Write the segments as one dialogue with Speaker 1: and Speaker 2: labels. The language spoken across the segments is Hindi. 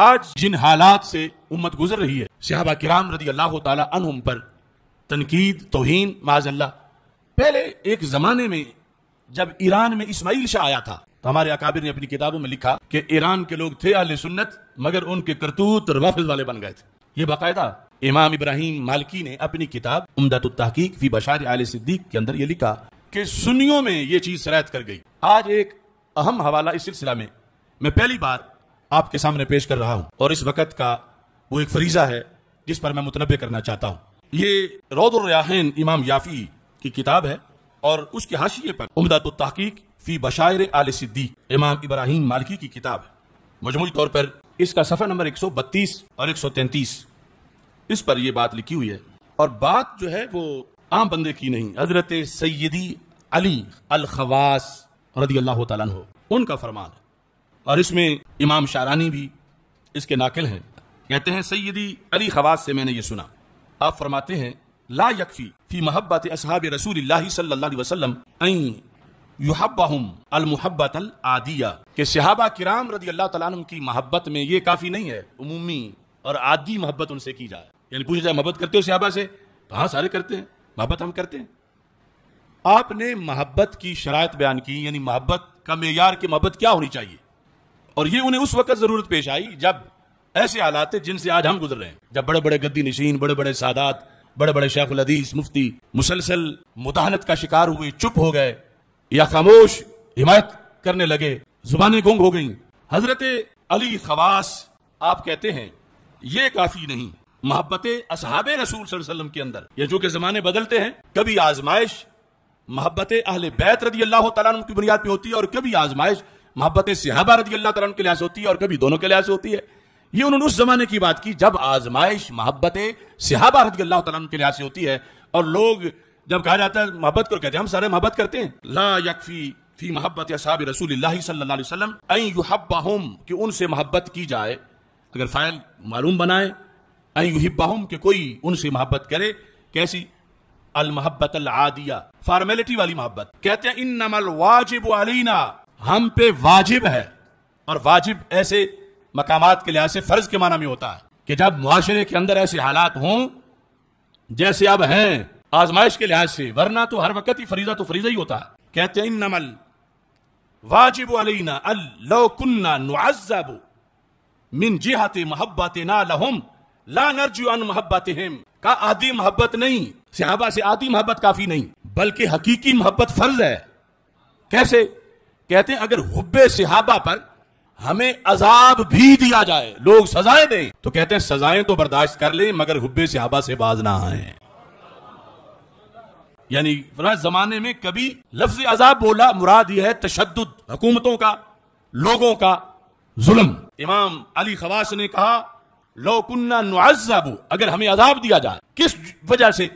Speaker 1: आज जिन हालात से उम्मत गुजर रही है सिहाबा किराम रदी अल्लाह तुम पर तनकीद तोहन माजल्ला पहले एक जमाने में जब ईरान में इसमाइल शाह आया था तो हमारे अकाबिर ने अपनी किताबों में लिखा कि ईरान के लोग थे आल सुन्नत मगर उनके करतूत और वाफिज वाले बन गए थे ये बाकायदा इमाम इब्राहिम मालकी ने अपनी किताब उमदा तहकीक फी बशार आल सिद्दीक के अंदर ये लिखा कि सुनियों में ये चीज शरायत कर गई आज एक अहम हवाला इस सिलसिला में मैं पहली बार आपके सामने पेश कर रहा हूँ और इस वक्त का वो एक फरीजा है जिस पर मैं मुतनबे करना चाहता हूँ ये रौदुलरयाहन इमाम याफी की किताब है और उसके हाशिए पर उमदात तहकीक फी बशायर आल सिद्दीक इमाम इब्राहिम मालकी की किताब है मजमू तौर पर इसका सफ़र नंबर बत्तीस और तैंतीस इस पर यह बात लिखी हुई है और बात जो है वो आम बंदे की नहीं हजरत सैदी अली अल खवास रदी अल्लाह तन उनका फरमान है और इसमें इमाम शारानी भी इसके नाकिल हैं कहते हैं सैदी अली खवास से मैंने ये सुना आप फरमाते हैं ला यकफी फी मोहब्बत असहाब रसूल सल्लल्लाहु अलैहि वसल्लम अल आदिया के सहाबा किराम रदी अल्लाह तआला की मोहब्बत में ये काफ़ी नहीं है उमूमी और आदि मोहब्बत उनसे की जाए यानी पूछा जाए मोहब्बत करते हो सहाबा से तो हाँ सारे करते हैं मोहब्बत हम करते हैं आपने मोहब्बत की शरात बयान की यानी मोहब्बत का मैार की मोहब्बत क्या होनी चाहिए और ये उन्हें उस वक्त जरूरत पेश आई जब ऐसे हालात थे जिनसे आज हम गुजर रहे हैं जब बड़े बड़े गद्दी नशीन बड़े बड़े सादात बड़े बड़े शेख उदीस मुफ्ती मुसलसल मुदाहनत का शिकार हुए चुप हो गए या खामोश हिमायत करने लगे जुबानें गुंग हो गई हजरत अली खवास आप कहते हैं ये काफी नहीं मोहब्बत असहाब रसूल सल्लम के अंदर ये जो कि जमाने बदलते हैं कभी आजमाइश मोहब्बत अहल बैत रदी अल्लाह तुम की बुनियाद पर होती है और कभी आजमाइश मोहब्बतें सिहाबा की अल्लाह तला के लिहाज होती है और कभी दोनों के लिहाज होती है ये उन्होंने उस जमाने की बात की जब आजमाइश मोहब्बतें सिहाबारत की अल्लाह तला के लिहाज से होती है और लोग जब कहा जाता है मोहब्बत को कहते हैं हम सारे मोहब्बत करते हैं ला यकफी फी मोहब्बत साब रसूल सल्लाम अयुहबाहम कि उनसे मोहब्बत की जाए अगर फायल मालूम बनाए अयुहबाहम कि कोई उनसे मोहब्बत करे कैसी अल मोहब्बत आदिया फॉर्मेलिटी वाली मोहब्बत कहते हैं इन नमल वाजिब अलीना हम पे वाजिब है और वाजिब ऐसे मकामात के लिहाज से फर्ज के माना में होता है कि जब मुआरे के अंदर ऐसे हालात हों जैसे अब हैं आजमाइश के लिहाज से वरना तो हर वक्त ही फरीजा तो फरीजा ही होता है कहते हैं नमल वाजिब अलीना अल्लाकुन्ना कुन्ना नुआजब मिन जिहात मोहब्बत ना लहुम ला नरजू अन मोहब्बत का आदि मोहब्बत नहीं सिहाबा से आदि मोहब्बत काफी नहीं बल्कि हकीकी मोहब्बत फर्ज है कैसे कहते हैं अगर हुब्बे सिहाबा पर हमें अजाब भी दिया जाए लोग सजाएं दें तो कहते हैं सजाएं तो बर्दाश्त कर लें मगर हुब्बे सिहाबा से बाज ना आए यानी जमाने में कभी लफ्ज अजाब बोला मुराद यह है तशद हुकूमतों का लोगों का जुल्म इमाम अली खवास ने कहा लोकुन्ना नुआजाबू अगर हमें अजाब दिया जाए किस वजह से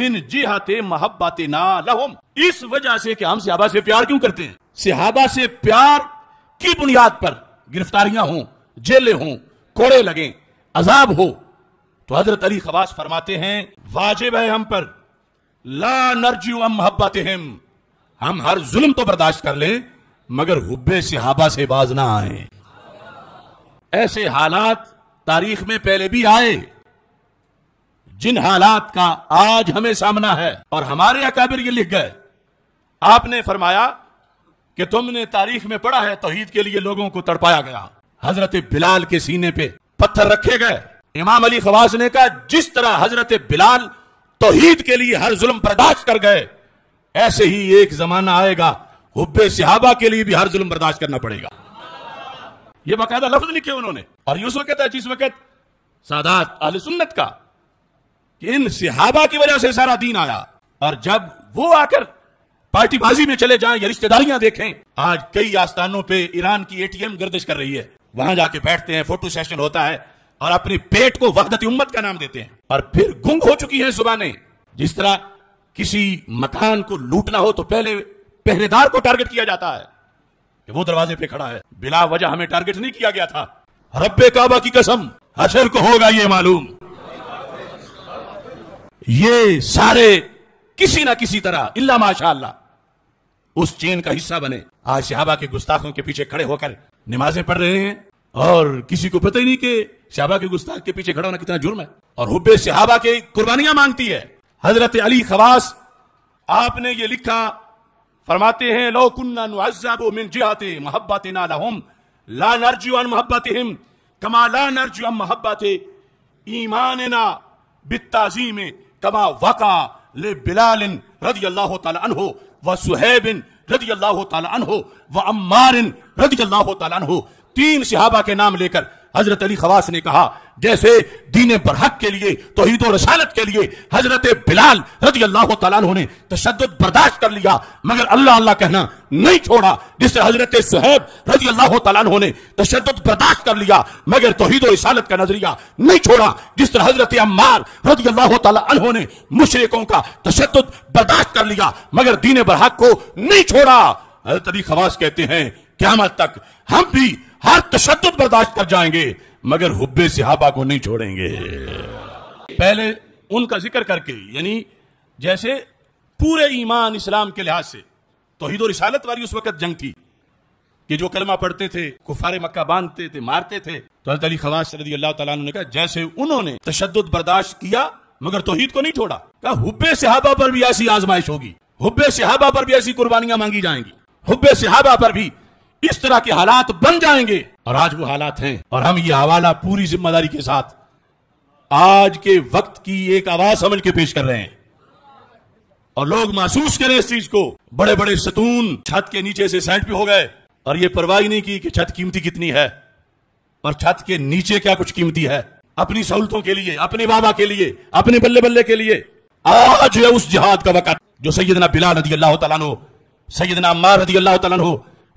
Speaker 1: मिन जी जिहाते मोहब्बत ना लहुम इस वजह से कि हम सिहाबा से प्यार क्यों करते हैं सिहाबा से प्यार की बुनियाद पर गिरफ्तारियां हों जेलें हों कोड़े लगे अजाब हो तो हजरत अली खवास फरमाते हैं वाजिब है हम पर ला नर्जी अम मोहब्बत हम हर जुल्म तो बर्दाश्त कर लें मगर हुब्बे सिहाबा से बाज ना आए ऐसे हालात तारीख में पहले भी आए जिन हालात का आज हमें सामना है और हमारे अकाबिर ये लिख गए आपने फरमाया कि तुमने तारीख में पढ़ा है तोहीद के लिए लोगों को तड़पाया गया हजरत बिलाल के सीने पे पत्थर रखे गए इमाम अली खवास ने कहा जिस तरह हजरत बिलाल तोहीद के लिए हर जुल्म बर्दाश्त कर गए ऐसे ही एक जमाना आएगा हुब्बे सिहाबा के लिए भी हर जुल्म बर्दाश्त करना पड़ेगा यह बाकायदा लफ्ज लिखे उन्होंने और यूस वक्त है जिस वक्त सादात अल सुन्नत का इन सिहाबा की वजह से सारा दीन आया और जब वो आकर पार्टीबाजी में चले जाएं या रिश्तेदारियां देखें आज कई आस्थानों पे ईरान की एटीएम गर्दिश कर रही है वहां जाके बैठते हैं फोटो सेशन होता है और अपने पेट को वहदत उम्मत का नाम देते हैं और फिर गुंग हो चुकी है ने जिस तरह किसी मकान को लूटना हो तो पहले पहरेदार को टारगेट किया जाता है कि वो दरवाजे पे खड़ा है बिला वजह हमें टारगेट नहीं किया गया था रब्बे काबा की कसम हशर को होगा ये मालूम ये सारे किसी ना किसी तरह इल्ला माशा उस चेन का हिस्सा बने आज शहाबा के गुस्ताखों के पीछे खड़े होकर नमाजें पढ़ रहे हैं और किसी को पता ही नहीं कि शहाबा के गुस्ताख के पीछे खड़ा होना कितना जुर्म है और हुब्बे शहाबा के कुर्बानियां मांगती है हजरत अली खवास आपने ये लिखा फरमाते हैं लो कुन्ना नुअज़्ज़बु मिन जिहाति ला नरजु अन मोहब्बतिहिम कमा ला नरजु अन मोहब्बत ईमानना बिताजीम कमा वका ले बिलाल रजी अल्लाह तआला व सुहेबिन रजी अल्लाह तन व अम्मार रजी अल्लाह तला तीन सिहाबा के नाम लेकर हजरत अली खवास ने कहा जैसे दीन बरहक के लिए तोहद रसालत के लिए हजरत बिलाल रजी अल्लाह तु तशद बर्दाश्त कर लिया मगर अल्लाह अल्लाह कहना नहीं छोड़ा जिससे हजरत सुहैब रजी अल्लाह तु ने तशद बर्दाश्त कर लिया मगर तोहद रसालत का नजरिया नहीं छोड़ा जिस तरह हजरत अम्मार रजी अल्लाह तु ने मुशरकों का तशद बर्दाश्त कर लिया मगर दीन बरहक को नहीं छोड़ा हजरत अली खवास कहते हैं क्या तक हम भी हर तशद बर्दाश्त कर जाएंगे मगर हुब्बे सिहाबा को नहीं छोड़ेंगे पहले उनका जिक्र करके यानी जैसे पूरे ईमान इस्लाम के लिहाज से तो और रिसालत वाली उस वक्त जंग थी कि जो कलमा पढ़ते थे कुफारे मक्का बांधते थे मारते थे तो अली खवास रदी अल्लाह तला ने कहा जैसे उन्होंने तशद बर्दाश्त किया मगर तोहहीद को नहीं छोड़ा कहा हुब्बे सिहाबा पर भी ऐसी आजमाइश होगी हुब्बे सिहाबा पर भी ऐसी कुर्बानियां मांगी जाएंगी हुब्बे सिहाबा पर भी इस तरह के हालात बन जाएंगे और आज वो हालात हैं और हम ये हवाला पूरी जिम्मेदारी के साथ आज के वक्त की एक आवाज समझ के पेश कर रहे हैं और लोग महसूस करें इस चीज को बड़े बड़े सतून छत के नीचे से सेंट भी हो गए और ये परवाही नहीं की कि छत कीमती कितनी है और छत के नीचे क्या कुछ कीमती है अपनी सहूलतों के लिए अपने बाबा के लिए अपने बल्ले बल्ले के लिए आज है उस जिहाद का वक्त जो सैदना बिलाल रदी अल्लाह तला सैदना मार रदी अल्लाह तला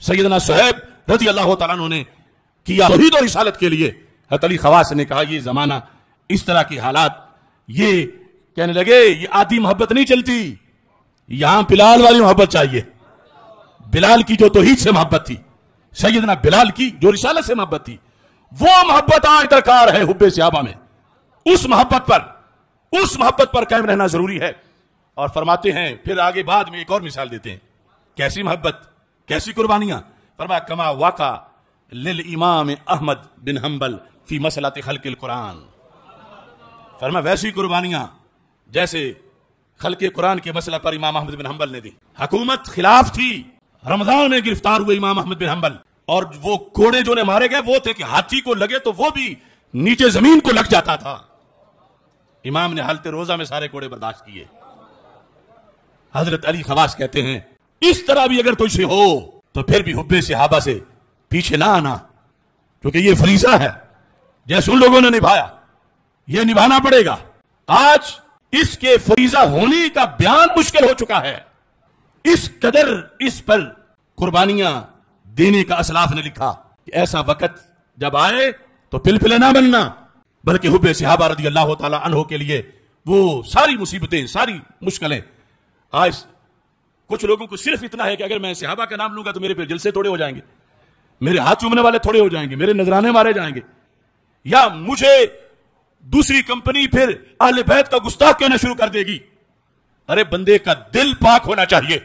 Speaker 1: सैदना सहेब रजी अल्लाह ने किया तोहहीद और रिसालत के लिए हत अली खवास ने कहा यह ज़माना इस तरह की हालात ये कहने लगे ये आधी मोहब्बत नहीं चलती यहां बिलाल वाली मोहब्बत चाहिए बिलाल की जो तोहिद से मोहब्बत थी सैदना बिलाल की जो रिसालत से मोहब्बत थी वो मोहब्बत आज दरकार है हुब्बे सियाबा में उस मोहब्बत पर उस मोहब्बत पर कायम रहना जरूरी है और फरमाते हैं फिर आगे बाद में एक और मिसाल देते हैं कैसी मोहब्बत कैसी कुर्बानियां फरमा कमा वाका लिल इमाम अहमद बिन हम्बल फी मसलात खलकिल कुरान फरमा वैसी कुर्बानियां जैसे खल के कुरान के मसला पर इमाम अहमद बिन हम्बल ने दी हकूमत खिलाफ थी रमजान में गिरफ्तार हुए इमाम अहमद बिन हम्बल और वो घोड़े जो ने मारे गए वो थे कि हाथी को लगे तो वो भी नीचे जमीन को लग जाता था इमाम ने हालते रोजा में सारे घोड़े बर्दाश्त किए हजरत अली खवास कहते हैं इस तरह भी अगर तुझसे हो तो फिर भी हुब्बे सिहाबा से पीछे ना आना क्योंकि ये फरीजा है जैसे उन लोगों ने निभाया ये निभाना पड़ेगा आज इसके फरीजा होने का बयान मुश्किल हो चुका है इस कदर इस पर कुर्बानियां देने का असलाफ ने लिखा कि ऐसा वक्त जब आए तो पिलपिले ना बनना बल्कि हुब सिहाबा रदी अल्लाह अनहो के लिए वो सारी मुसीबतें सारी मुश्किलें आज कुछ लोगों को सिर्फ इतना है कि अगर मैं सिहाबा का नाम लूंगा तो मेरे पैर जलसे थोड़े हो जाएंगे मेरे हाथ चूमने वाले थोड़े हो जाएंगे मेरे नजराने मारे जाएंगे या मुझे दूसरी कंपनी फिर अहले बैत का गुस्ताख कहना शुरू कर देगी अरे बंदे का दिल पाक होना चाहिए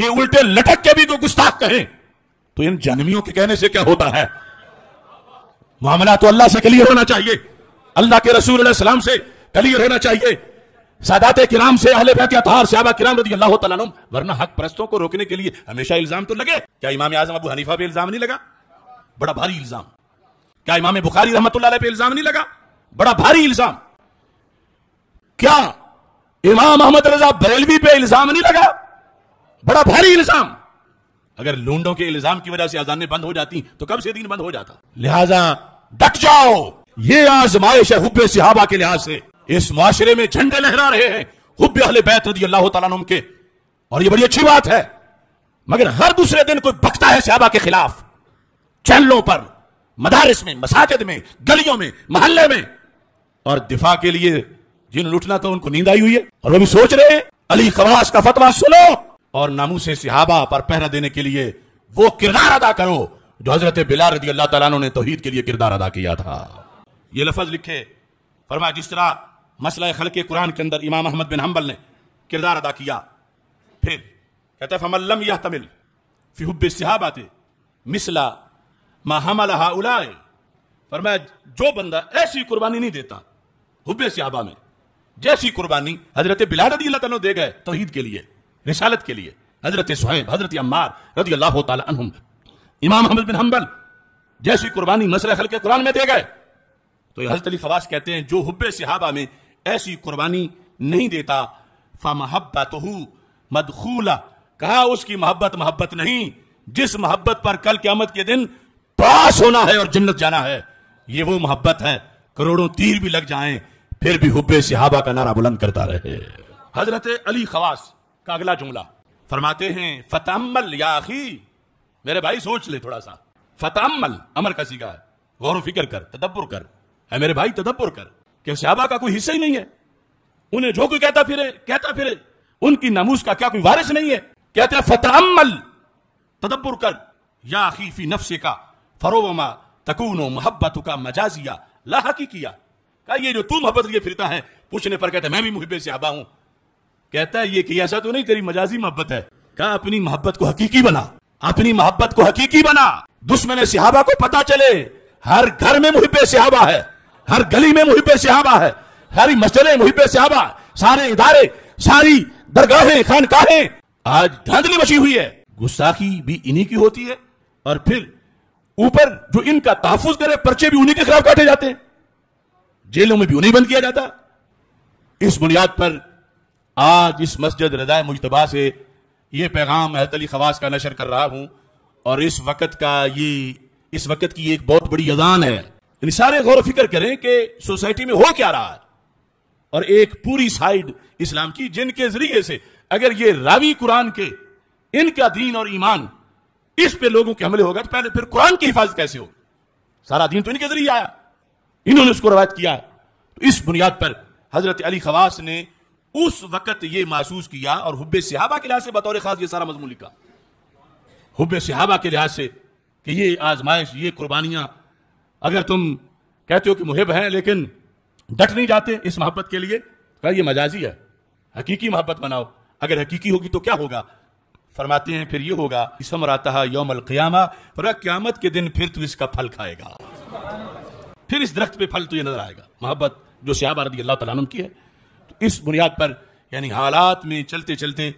Speaker 1: ये उल्टे लटक के भी तो गुस्ताख कहें तो इन जन्मियों के कहने से क्या होता है मामला तो अल्लाह से क्लियर होना चाहिए अल्लाह के रसूल सलाम से क्लियर होना चाहिए सादात किराम से अहले बैत अतहार सहाबा किराम रदी अल्लाह तला वरना हक परस्तों को रोकने के लिए हमेशा इल्जाम तो लगे क्या इमाम आजम अबू हनीफा पे इल्जाम नहीं लगा बड़ा भारी इल्जाम क्या इमाम बुखारी रहमत पे इल्जाम नहीं लगा बड़ा भारी इल्जाम क्या इमाम अहमद रजा बरेलवी पे इल्जाम नहीं लगा बड़ा भारी इल्जाम अगर लूडों के इल्जाम की वजह से अजानें बंद हो जाती तो कब से दिन बंद हो जाता लिहाजा डट जाओ ये आजमाइश है हुब्बे सिहाबा के लिहाज से इस माशरे में झंडे लहरा रहे हैं हुब अहल बैत रजी अल्लाह तुम के और ये बड़ी अच्छी बात है मगर हर दूसरे दिन कोई बकता है सहाबा के खिलाफ चैनलों पर मदारिस में मसाजिद में गलियों में मोहल्ले में और दिफा के लिए जिन्हें लुटना था उनको नींद आई हुई है और वो भी सोच रहे हैं अली खवास का फतवा सुनो और नामू से सिहाबा पर पहरा देने के लिए वो किरदार अदा करो जो हजरत बिला रजी अल्लाह तला ने तोहहीद के लिए किरदार अदा किया था ये लफज लिखे फरमा जिस तरह मसला खल के कुरान के अंदर इमाम अहमद बिन हम्बल ने किरदार अदा किया फिर कहते फमल्लम यह तमिल फिहुब सिहाबात मिसला माहमल उलाए पर मैं जो बंदा ऐसी कुर्बानी नहीं देता हुब सिहाबा में जैसी कुर्बानी हजरत बिलाल तनो अल्लाह दे गए तोहहीद के लिए रिसालत के लिए हजरत सुहैब हजरत अम्मार रजी अल्लाह तुम इमाम अहमद बिन हम्बल जैसी कुर्बानी मसला खल के कुरान में दे गए तो हजरत अली खवास कहते हैं जो हुब्बे सिहाबा में ऐसी कुर्बानी नहीं देता फा महब्बत मदखूला कहा उसकी मोहब्बत मोहब्बत नहीं जिस मोहब्बत पर कल क्यामत के दिन पास होना है और जन्नत जाना है ये वो मोहब्बत है करोड़ों तीर भी लग जाएं फिर भी हुब्बे सिहाबा का नारा बुलंद करता रहे हजरत अली खवास का अगला जुमला फरमाते हैं फतमल याखी मेरे भाई सोच ले थोड़ा सा फतामल अमर का है गौर फिक्र कर तदब्बर कर है मेरे भाई तदब्बर कर कि सहाबा का कोई हिस्सा ही नहीं है उन्हें जो कोई कहता फिरे कहता फिरे उनकी नामूस का क्या कोई वारिस नहीं है कहते हैं फतमल तदब्बर कर या खीफी नफसे का फरोवमा तकूनो मोहब्बत का मजाजिया लाहकी किया कहा ये जो तू मोहब्बत लिए फिरता है पूछने पर कहता है मैं भी मुहिब से आबा हूं कहता है ये कि ऐसा तो नहीं तेरी मजाजी मोहब्बत है कहा अपनी मोहब्बत को हकीकी बना अपनी मोहब्बत को हकीकी बना दुश्मन सिहाबा को पता चले हर घर में मुहिब सिहाबा है हर गली में मुहिब सिहाबा है सारी मस्जिदें मुहिब सिहाबा सारे इदारे सारी दरगाहें खानकाहें आज धांधली मची हुई है गुस्साखी भी इन्हीं की होती है और फिर ऊपर जो इनका तहफुज करे पर्चे भी उन्हीं के खिलाफ काटे जाते हैं जेलों में भी उन्हें बंद किया जाता इस बुनियाद पर आज इस मस्जिद रजाय मुशतबा से यह पैगाम अहत अली खवास का नशर कर रहा हूं और इस वक्त का ये इस वक्त की एक बहुत बड़ी अजान है यानी सारे गौर फिक्र करें कि सोसाइटी में हो क्या रहा है और एक पूरी साइड इस्लाम की जिनके जरिए से अगर ये रावी कुरान के इनका दीन और ईमान इस पे लोगों के हमले होगा तो पहले फिर कुरान की हिफाजत कैसे होगी सारा दीन तो इनके जरिए आया इन्होंने उसको रवायत किया तो इस बुनियाद पर हजरत अली खवास ने उस वक्त ये महसूस किया और हुब सिहाबा के लिहाज से बतौर खास ये सारा मजमू लिखा हुब सिहाबा के लिहाज से कि ये आजमाइश ये कुर्बानियां अगर तुम कहते हो कि मुहिब हैं लेकिन डट नहीं जाते इस मोहब्बत के लिए कहा तो यह मजाजी है हकीकी मोहब्बत बनाओ अगर हकीकी होगी तो क्या होगा फरमाते हैं फिर ये होगा आता है यौमल क़ियामा फरमा क़्यामत के दिन फिर तू इसका फल खाएगा फिर इस दरख्त पे फल तुझे तो नजर आएगा मोहब्बत जो सियाब रदी अल्लाह तला की है तो इस बुनियाद पर यानी हालात में चलते चलते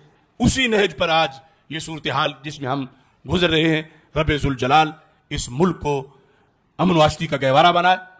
Speaker 1: उसी नहज पर आज ये सूरत हाल जिसमें हम गुजर रहे हैं रबेजुल जलाल इस मुल्क को अमन वास्ती का गहवारा बनाए